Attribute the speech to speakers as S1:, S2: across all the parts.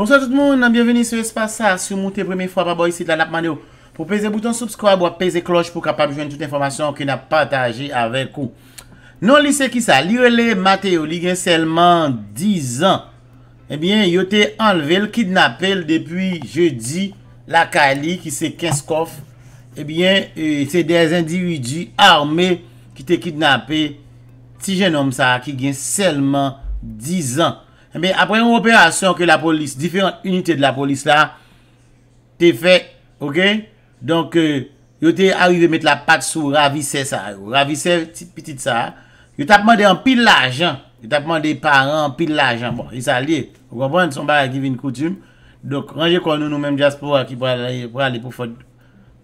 S1: Bonsoit tout moun nan bienveni sou espasa sou moun te premi fwa pa boy sit la lapman yo pou peze bouton subscribe ou a peze kloche pou kapap jwen tout informasyon ki na pataje avek ou Non li se ki sa, li rele Mateo li gen selman 10 an Ebyen yo te enleve l kidnapel depuy je di la kali ki se keskof Ebyen e, se de individu arme ki te kidnapel ti jenom sa ki gen selman 10 an apre yon operasyon ke la polis, diferant unitè de la polis la, te fe, ok, donk euh, yo te arrive met la pat sou, ravise sa, ravise petit sa, yo tapman bon, de anpil la jan, yo tapman de paran anpil la jan, bon, yon sa li, yon konpon, son ba givin koutum, donk ranje kon nou nou men jaspo a ki pou alè pou fèd,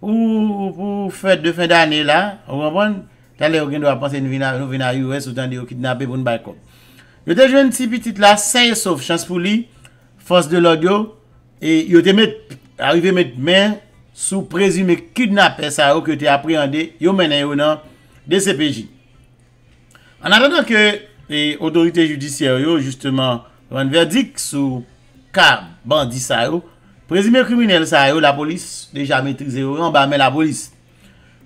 S1: ou fèd de fèd anè la, yon konpon, talè yon gen do apansè nou vè nan US ou tan de yon kidnapè pou n'balkon, Yo te jwen ti pitit la, sey sov chans pou li, fos de lodyo, e yo te met, arive met men, sou prezime kudnapè sa yo ke te apriyande yo menen yo nan de CPJ. An atendan ke e, autorite judisye yo, justeman, van verdik sou kar bandi sa yo, prezime kriminel sa yo la polis, deja metrize yo, yon ba men la polis.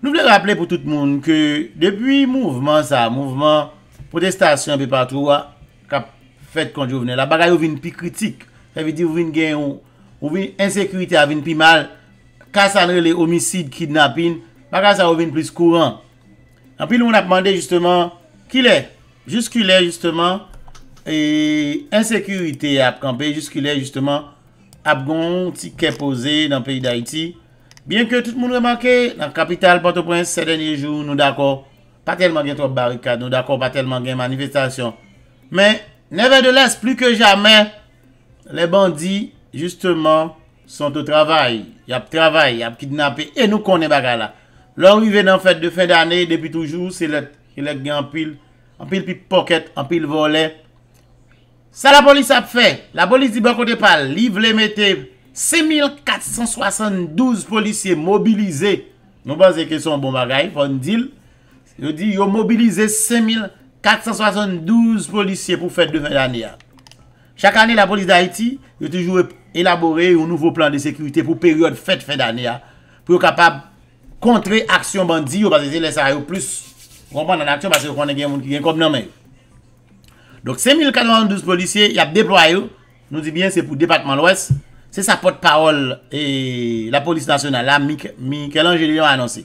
S1: Nou vle rappele pou tout moun ke depi mouvman sa, mouvman protestasyon pe patroua, Fèt konjou vnen. La bagay ou vin pi kritik. Fèvi di ou vin gen ou ou vin insekuitè avin pi mal kassanre le omisid kidnapping. Bagay sa ou vin plus kouran. An pi loun ap mande justman ki lè? Jus ki lè justman e insekuitè ap kanpe. Jus ki lè justman ap gon tikè pose nan peyi d'Haïti. Bien ke tout moun remanke, nan kapital Port-au-Prince, sè denye jou, nou d'akor pa telman gen trop barikade. Nou d'akor pa telman gen manifestasyon. Men Neve de bon, les, pli ke jame, le bandi, justeman, son te travay. Yap travay, yap kidnape, enou konen bagay la. Lò, yu ven an fèt de fè danè, depi toujou, se let, se let gen an pil, an pil pi poket, an pil volè. Sa la polis ap fè, la polis di bako de pal, liv lè metè. Se mil katsan soasan douz polisye mobilize, nou bazè kè son bon bagay, fon dil. Yo mobilize se mil katsan. 472 polisye pou fète de fète d'anè ya. Chak anè la polis d'Haïti, yo tejou elabore ou nouvo plan de sekurite pou periode fète fète d'anè ya, pou yo kapab kontre aksyon bandi yo pwazè se lè sa yo plus kompon nan aksyon pwazè yon konnen gen moun ki gen komnen mè yo. Dok, 5.042 polisye, yap deplo a non, yo, nou di bien, se pou depatman l'Ouest, se sa potpawol e la polis nasyonal, la mi kel anje li yon anonsi.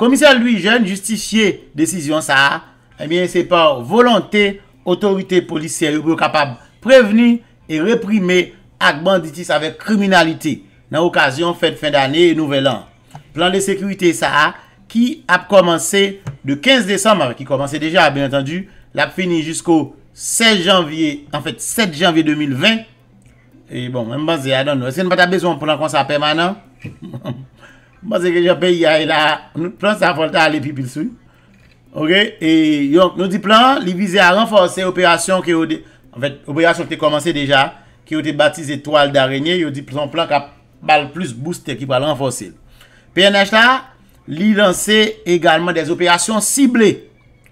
S1: Komisèl Louis Jeune, justifiè, desisyon sa a, Ebyen, eh se pa volante, otorite polisye, yo pou yo kapab preveni e reprimi ak banditis avek kriminalite. Nan okasyon, fèd fin d'année, nouvel an. Plan de sekwite sa a, ki ap komanse de 15 décembre, ki komanse deja, ben attendu, l ap fini jusqu'o 7 janvye, en fèt, 7 janvye 2020. E bon, mwen mbanze, anon, se nou pata bezon pou nan kon sa apè manan. Mbanze, gen jenpe, ya, nou plan sa apon ta ale pipil souy. Ok, e, nou di plan, li vise a renforser operasyon ki yo de, en fèt, operasyon ki te komanse deja, ki yo de batize toal da renyen, yo di plan, plan ka bal plus booster ki pa renforser. PNH la, li lanse egalman des operasyon sible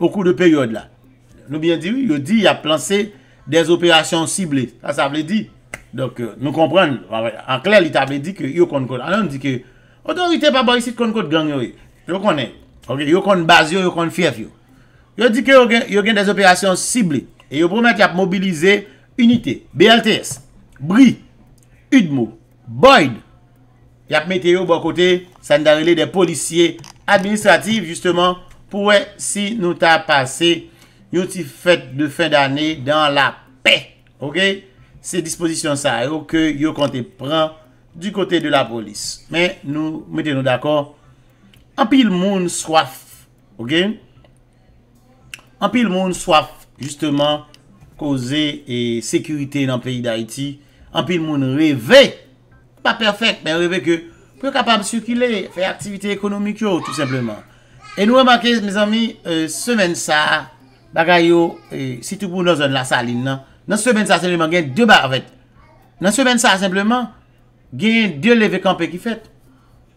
S1: ou kou de peryode la. Nou biyan di, yo di, yo di a planse des operasyon sible. Sa sa vle di, dok nou kompran, an kler li ta vle di ki yo konkote. An an di ki, otorite pa ba isi konkote gangyo e, yo konen, Yo kon bas yo, yo kon fief yo. Yo di ke yo gen des operasyon sible. E yo proumen ki ap mobilize unité, BLTS, BRI, UDMO, BOID. Yap mete yo bo kote, san da rele de polisye administrativ, justeman, pouwe si nou ta pase nou ti fète de fin d'année dan la pe. Se disposition sa yo ke yo kante pran du kote de la polis. Men nou meten nou d'akor Anpil moun swaf, ok? Anpil moun swaf, justeman, koze e sekurite nan peyi d'Haïti. Anpil moun revè. Pa perfèk, men revè ke pou kapab sükile, fè aktivite ekonomik yo, tout sepleman. E nou wè manke, miz anmi, euh, semen sa, bagay yo, sitou pou nou zon la salin nan. Nan semen sa, semen man, gen dè bar avè. Nan semen sa, semen man, gen dè leve kampè ki fèt.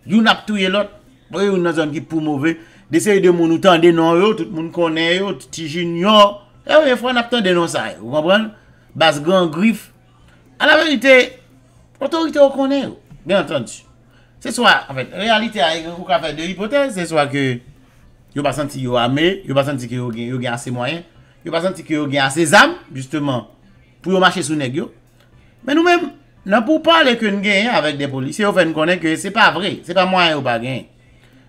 S1: Youn ap touye lot, Ou yon nan zon ki pou mouve, dese yon de moun ou tan denon yo, tout moun konen yo, tout ti jinyon, e ou yon fwa nap tan denon sa e, ou kompran, basgan, grif. A la verite, otorite ou konen yo, ben entendi. Se swa, en fèt, realite a yon kwa fèt de hipotez, se swa ke yon pasanti yon ame, yon pasanti ki yon gen anse mwayen, yon pasanti ki yon gen anse zam, justeman, pou yon mache sou neg yo. Men nou men, nan pou pale ke yon gen yon avèk de polisi, se yon fè yon konen ke se pa vre, se pa mwayen ou pa gen yon.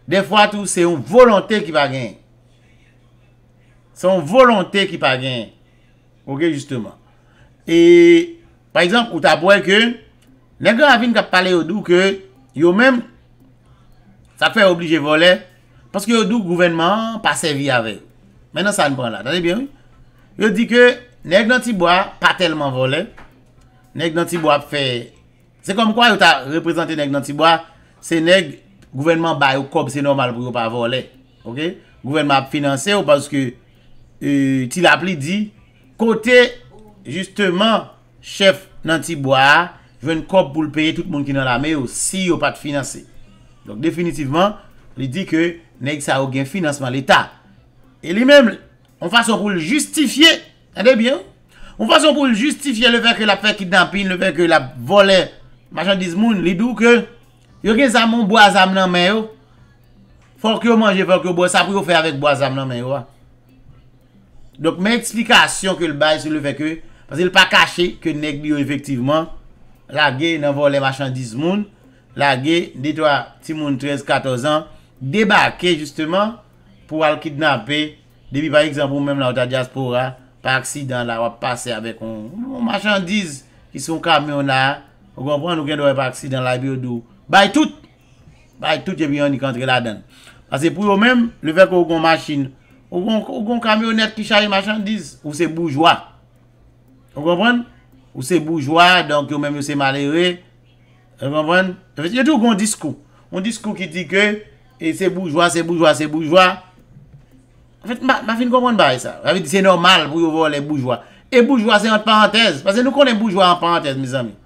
S1: De fwa tou, se yon volante ki pa gen. Se yon volante ki pa gen. Ok, justeman. E, par exemple, ou ta boye ke, neg nan avin kap pale yo dou ke, yo men, sa fe oblije vole, paske yo dou gouvenman pa sevi ave. Menan sa an ban la, tade bien? Yo di ke, neg nan ti boye, pa telman vole, neg nan ti boye fe, se konm kwa yo ta reprezenten neg nan ti boye, se neg Gouvenman bay ou kop se normal pou yo pa vole. Ok? Gouvenman ap finanse ou paske euh, ti la pli di kote justeman chef nan ti boya, ven kop pou l'peye tout moun ki nan la me ou si yo pat finanse. Donk definitivman, li di ke nek sa ou gen financeman l'Etat. E li mem, on fason pou l'justifiye, on fason pou l'justifiye le fèk la fèk ki dampin, le fèk ki la vole machan diz moun, li dou ke Yo gen sa moun boaz am nan men yo, fòk yo manje, fòk yo boaz, sa pou yo fè avèk boaz am nan men yo, wa. Dok men eksplikasyon ke l'bay sou lè fèk yo, pasè l'pa kachè ke l'nèk biyo efektivman, la ge nan vò lè machandiz moun, la ge, detwa, ti moun 13-14 an, debakè justèman, pou al kidnapè, debi pa ekzampou mèm la wata diaspora, pa aksidan la wap pase avèk, moun machandiz ki son kamyon la, moun kompran nou gen doy pa aksidan la biyo dou, Bay tout, bay tout yon yon yi kontre la den. Pase pou yon men, le vek ou kon machine, ou kon kamyonet ki chaye machan, diz ou se boujwa. Ou se boujwa, donk yon men ou se malere, ou se boujwa. Yon tou kon disku, yon disku ki di ke, e se boujwa, se boujwa, se boujwa. En fait, ma fin kon pon bay sa. Ou avi di se normal pou yon vol e boujwa. E boujwa se yon parantez, pase nou kon e boujwa an parantez, mizan mi.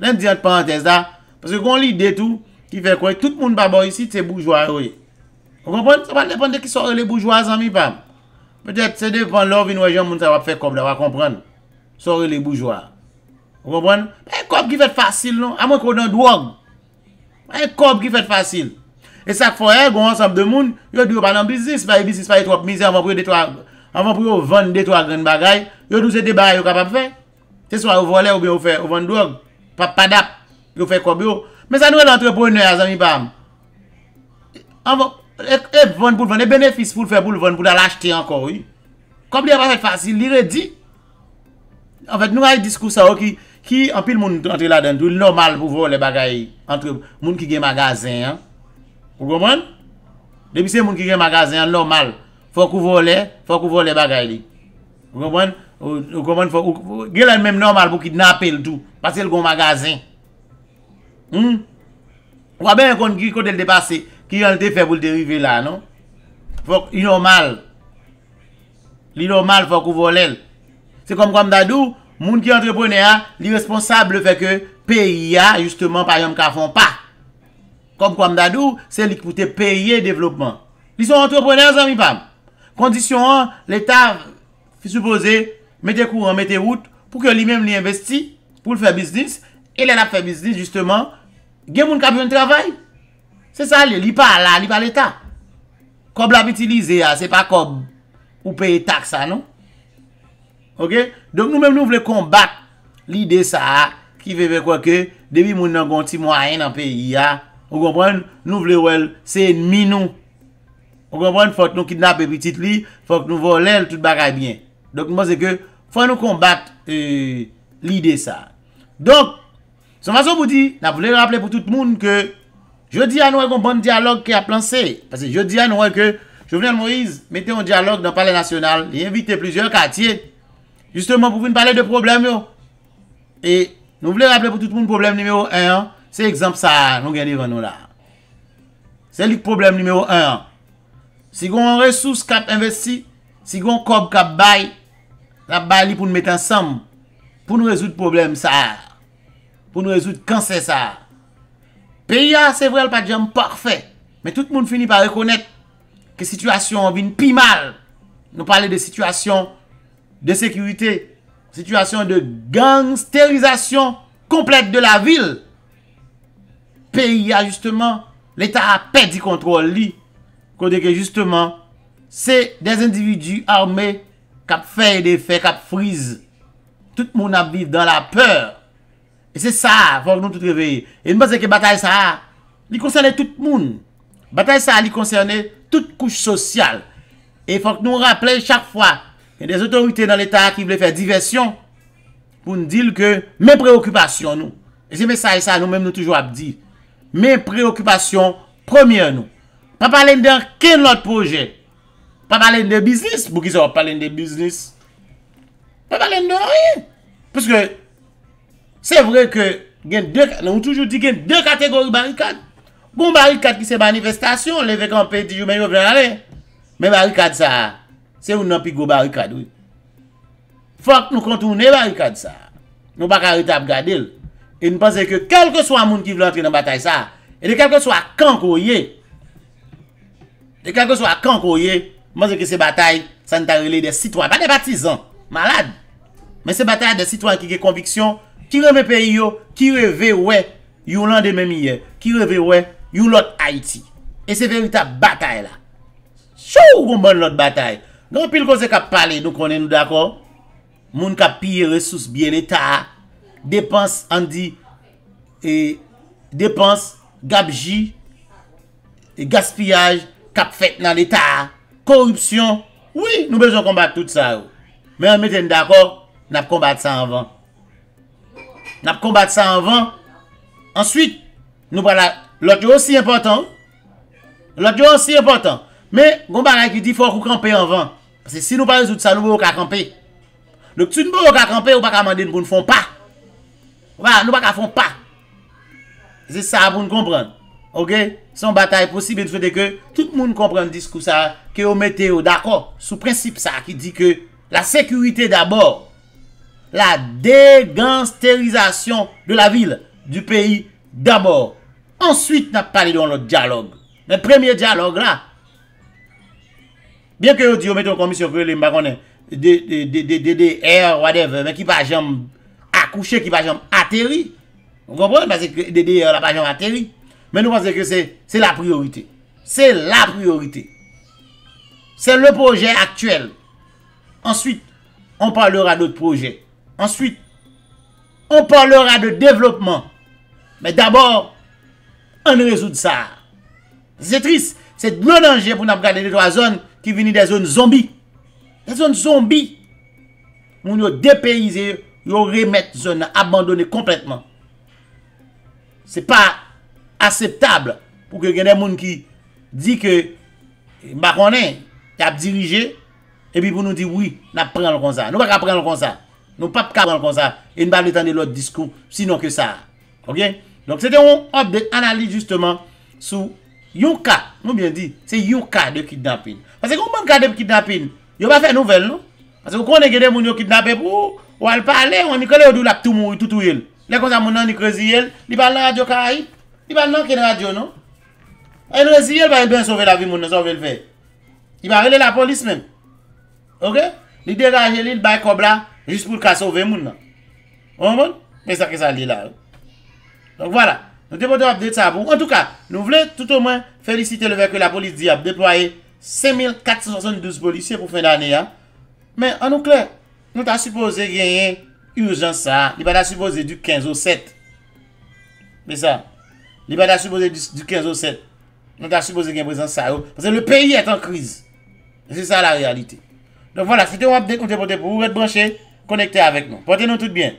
S1: Len di yon parantez da, Pase kon li de tou, ki fe kwen, tout moun pa bon isi, te boujwa roye. Kon konpon? Se pan depon de ki sorre le boujwa zan mi pam. Petet se depon lor vin wajan moun sa wap fe kob da wak konpon. Sorre le boujwa. Kon konpon? E kob ki fet fasil non? A mwen kon don dwog. E kob ki fet fasil. E sak foye, kon ansap de moun, yo di yo panan bisis, pa yi bisis pa yi trok mizè, an van pou yo detwa, an van pou yo vand detwa gren bagay, yo dou se debay yo kapap fe. Se swa ou vole ou bien ou fe, ou vand dwog. Yo fe kobyo, me zan nou e l'entrepreneur a zan mi bam. An vo, e bon pou l'von, e benefis pou l'febou l'von pou l'achete an kor ou. Kob li a pa se fasil, li re di. An fek nou hay diskou sa ou ki, ki an pil moun entre la den, tou l'normal pou vol lè bagayi, entre moun ki gen magazen an. Ou komon? Depi se moun ki gen magazen an, normal, fò kou vol lè, fò kou vol lè bagayi li. Ou komon? Ou komon? Gè lè lè mèm normal pou ki napel tou, pasè lè gò magazen. Hmm? Ou a ben yon kont ki kote l depase Ki yon l de fe pou l derive la, non? Fok inormal Li normal fok ouvo l el Se kom kom dadou Moun ki entrepone a Li responsable fè ke Pey ya, justement, pa yon ka fon pa Kom kom dadou Se li koute peye devlopman Li son entrepone a zan mi pam Kondisyon an, l etat Fi soupose, mete kou an, mete wout Pou ke li men li investi Pou l fè biznis Elen ap fe biznis justeman. Gen moun kab yon travay. Se sa li. Li pa la. Li pa ah, ah, non? le ta. Kob lab itilize ya. Se pa kob. Ou peye tak sa nou. Ok. Donk nou men nou vle kombak. Li de sa. Ki veve kwa ke. Demi moun nan gonti mwa enan peyi ya. Ou kompwen. Nou vle wel. Se minou. Ou kompwen. Fok nou kidnape bitit li. Fok nou volel. Tout bagay bien. Donk mwen se ke. Foy nou kombak. E. Euh, li de sa. Donk. Son mason pou di, nan pou lè rap lè pou tout moun ke, je di an wè kon bon diyalog ke a planse, pasè je di an wè ke, jò venè an mou iz, metè yon diyalog nan pale nasyonal, li invite plusieurs katye, justèman pou pou lè de pale de problem yo. E, nou vè lè rap lè pou tout moun problem nimeyo 1, se ekzamp sa, nou geni vè nou la. Se li problem nimeyo 1, si goun resous kap investi, si goun kob kap bay, kap bay li pou nou met ansam, pou nou rezout problem sa a. pou nou rezout kan se sa. P.I.A. se vrel pa jem parfait, men tout moun fini pa rekonek ke situasyon vin pi mal. Nou pale de situasyon de sekurite, situasyon de gangsterizasyon komplet de la vil. P.I.A. justman, l'Etat apè di kontrol li, kodeke justman, se des individu armé kap fèy de fèy, kap friz. Tout moun ap viv dan la pèr. E se sa, fòk nou tout reveye. E nou bozè ke batal sa, li konserne tout moun. Batal sa, li konserne tout kouch sosyal. E fòk nou rappele chak fwa, yon des otorite nan l'Etat ki vle fè diversyon, pou nou dil ke, mè preokupasyon nou. E se mè sa, e sa nou mèm nou toujou ap di. Mè preokupasyon, premiè nou. Pa palen de, ken lout proje? Pa palen de biznis? Bou ki sa, pa palen de biznis? Pa palen de riyen? Pouske, Se vre ke gen de, nou toujou di gen de kategori barikad. Gou barikad ki se manifestasyon, le vek an pe ti jou men yon plan ale. Men barikad sa, se ou nan pi go barikad ou. Fok nou kontounen barikad sa. Nou baka reta ap gadil. E nou panse ke kelke so a moun ki vle antre nan batay sa. E de kelke so a kan kouye. E de kelke so a kan kouye. Mwazen ki se batay, san ta rele de sitwany. Ba de batizan, malade. Men se batay de sitwany ki ge konviksyon. Kire mè peyi yo, kire ve we, yon lande mè miye, kire ve we, yon lot Haiti. E se veri ta batay la. Chou goun ban lot batay. Non pil kose kap pale, nou konen nou d'akor. Moun kap piye resous biye l'Etat. Depans andi, e, depans, gabji, e, gaspillaj, kap fet nan l'Etat. Korupsyon, oui nou bejoun kombat tout sa yo. Men an meten d'akor, nap kombat sa anvan. N ap konbate sa anvan. Ansyit, nou pa la, lòk yo osi important. Lòk yo osi important. Me, konbate la ki di fò kou kampè anvan. Pase si nou pa rezout sa, nou pou ou ka kampè. Nou ki tu nou pou ou ka kampè, ou pa kamande nou pou nou fon pa. Nou pa, nou pa ka fon pa. Zè sa pou nou komprende. Ok, son bata e posibè nou fote ke tout moun komprende diskousa ke ou meteo. D'akon, sou prinsip sa ki di ke la sekurite d'abor. la dégangsterisation de la ville, du pays d'abord. Ensuite, on parlé dans notre dialogue. Le premier dialogue là, bien que vous dites, mettez une commission que les de DDR, whatever, mais qui va jamais accoucher, qui va jamais atterrir. Vous comprenez? Parce que DDR n'a pas jamais atterri. Mais nous pensons que c'est la priorité. C'est la priorité. C'est le projet actuel. Ensuite, on parlera d'autres projets. answit, on parlera de devlopman, men d'abor, an rezout sa. Se tris, se blonanje pou nan prade de dwa zon ki vini de zon zombi. De zon zombi, moun yo depayize, yo remet zon abandonne kompletman. Se pa aseptable pou gen de moun ki di ke, yap dirije, epi pou nou di, oui, nan prane kon sa. Nou bak prane kon sa. Nou pap ka ban kon sa, en ba netan de lot diskou, sinon ke sa. Ok? Donk se de yon op de anali justeman, sou yon ka, moun bien di, se yon ka de kidnapin. Pase kon moun ka de kidnapin, yon pa fe nouvel nou. Pase kon ne gede moun yo kidnapep, ou al pa ale, ou an nikole yon do la ptou moun, yon toutou yon. Lè kon sa moun nan nikozi yon, li pa lan radyo ka a yi, li pa lan ken radyo nou. A yon resi yon pa yon ben sove la vi moun, yon sove l fe. Yon pa rele la polis men. Ok? Jist pou kase ouve moun nan. Ou an moun? Mè sa ke sa li la ou. Donc voilà. Nou te pode ou apde tsa pou. En tout ka. Nou vle tout ou mwen felicite le vek ou la polis di apde ploye 5472 polisye pou fè nanè ya. Mè an nou kler. Nou ta suppose genyen urjan sa. Li ba ta suppose du 15 ou 7. Mè sa. Li ba ta suppose du 15 ou 7. Nou ta suppose genyen brèzans sa ou. Mè sa le peyi etan kriz. Mè se sa la realite. Donc voilà. Fite ou apde konte pote pou ou et branchè. Connectez avec nous. Portez-nous tout bien.